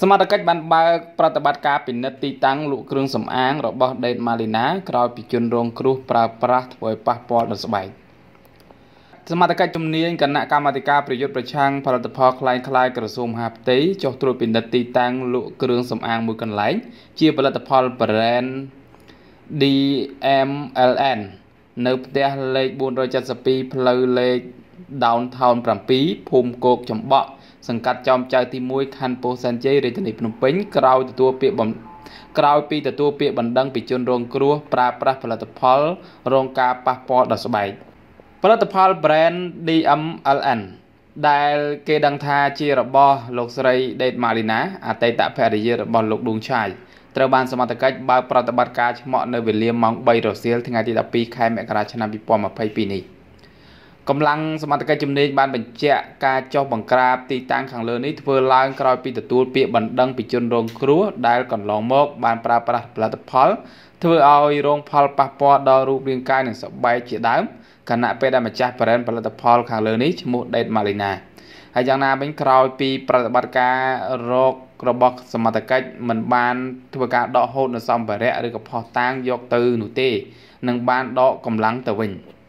សមត្ថកិច្ចបានបើកប្រតិបត្តិការពិនិត្យទីតាំងលក់គ្រឿងសម្អាងរបស់ដេតម៉ាលីណាក្រោយពីជនរងគ្រោះប្រើប្រាស់ធ្វើឲ្យប៉ះពាល់ដល់ស្បែកសមត្ថកិច្ចជំនាញគណៈកម្មាធិការប្រយុទ្ធប្រឆាំងផលិតផលคล้ายคล้ายក្រសួងមហាផ្ទៃចុះត្រួតពិនិត្យទីតាំងលក់គ្រឿងសម្អាងមួយកន្លែងជាផលិតផល brand DMLN នៅផ្ទះលេខ472ផ្លូវលេខ Downtown 7ភូមិគោកចំបក់សង្កាត់ចោមចៅទី1ខណ្ឌពោធិ៍សែនជ័យរាជធានីភ្នំពេញក្រោយទទួលពាក្យបំក្រោយពីទទួលពាក្យបណ្ដឹងពីជន រងគ្រោះប្រើប្រាស់ផលិតផលរងការប៉ះពាល់ដល់ស្បែកផលិតផល brand DMLN ដែលគេដឹងថាជារបស់លោកស្រី Date Marina អតីតភរិយារបស់លោកដួងឆាយត្រូវបានសមត្ថកិច្ចបើកប្រតិបត្តិការឆ្មក់នៅវេលាម៉ោង3រសៀលថ្ងៃទី12ខែមករាឆ្នាំ2022នេះ។កម្លាំងសមត្ថកិច្ចជំនាញបានបញ្ជាក់ការចុះបង្ក្រាបទីតាំងខាងលើនេះធ្វើឡើងក្រោយពីទទួលពាក្យបណ្ដឹងពីជនរងគ្រោះដែលកន្លងមកបានប្រើប្រាស់ផលិតផលធ្វើឲ្យរងផលប៉ះពាល់ដល់រូបរាងកាយនិងសបែកជាដើមខណៈពេលដែលម្ចាស់ប្រេនផលិតផលខាងលើនេះឈ្មោះដេតម៉ាលីណាហើយយ៉ាងណាវិញក្រោយពីប្រតិបត្តិការរករបស់សមត្ថកិច្ចមិនបានធ្វើការដកហូតនៅសម្ភារៈឬក៏ផោះតាងយកទៅនោះទេនឹងបានដកកម្លាំងទៅវិញ។